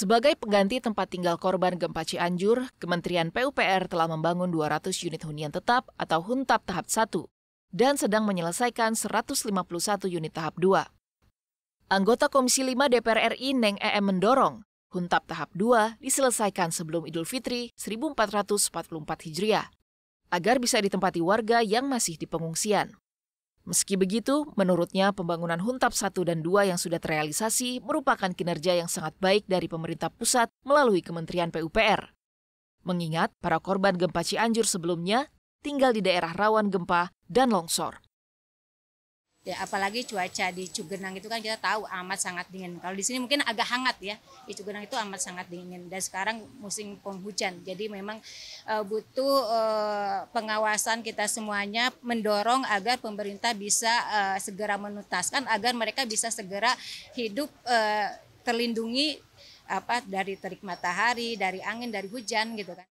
Sebagai pengganti tempat tinggal korban gempa Cianjur, Kementerian PUPR telah membangun 200 unit hunian tetap atau huntap tahap 1 dan sedang menyelesaikan 151 unit tahap 2. Anggota Komisi 5 DPR RI Neng EM mendorong huntap tahap 2 diselesaikan sebelum Idul Fitri 1444 Hijriah agar bisa ditempati warga yang masih di pengungsian. Meski begitu, menurutnya pembangunan Huntap 1 dan 2 yang sudah terrealisasi merupakan kinerja yang sangat baik dari pemerintah pusat melalui Kementerian PUPR. Mengingat para korban gempa Cianjur sebelumnya tinggal di daerah rawan gempa dan longsor ya apalagi cuaca di Cugenang itu kan kita tahu amat sangat dingin. Kalau di sini mungkin agak hangat ya. Di Cugenang itu amat sangat dingin dan sekarang musim penghujan. Jadi memang uh, butuh uh, pengawasan kita semuanya mendorong agar pemerintah bisa uh, segera menutaskan agar mereka bisa segera hidup uh, terlindungi apa dari terik matahari, dari angin, dari hujan gitu kan.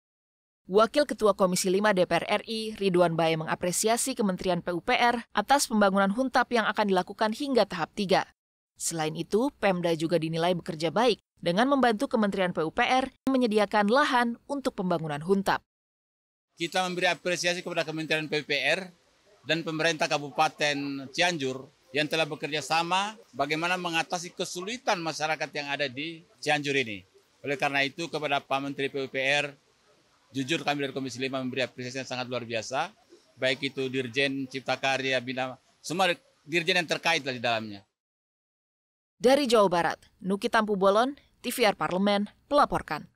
Wakil Ketua Komisi 5 DPR RI, Ridwan Bae mengapresiasi Kementerian PUPR atas pembangunan huntap yang akan dilakukan hingga tahap 3. Selain itu, Pemda juga dinilai bekerja baik dengan membantu Kementerian PUPR menyediakan lahan untuk pembangunan huntap. Kita memberi apresiasi kepada Kementerian PUPR dan pemerintah Kabupaten Cianjur yang telah bekerja sama bagaimana mengatasi kesulitan masyarakat yang ada di Cianjur ini. Oleh karena itu, kepada Pak Menteri PUPR, Jujur kami dari Komisi 5 memberi apresiasi yang sangat luar biasa, baik itu Dirjen Cipta Karya, Bina, semua Dirjen yang terkait di dalamnya. Dari Jawa Barat, Nuki Tampu Bolon, TVR Parlemen, melaporkan.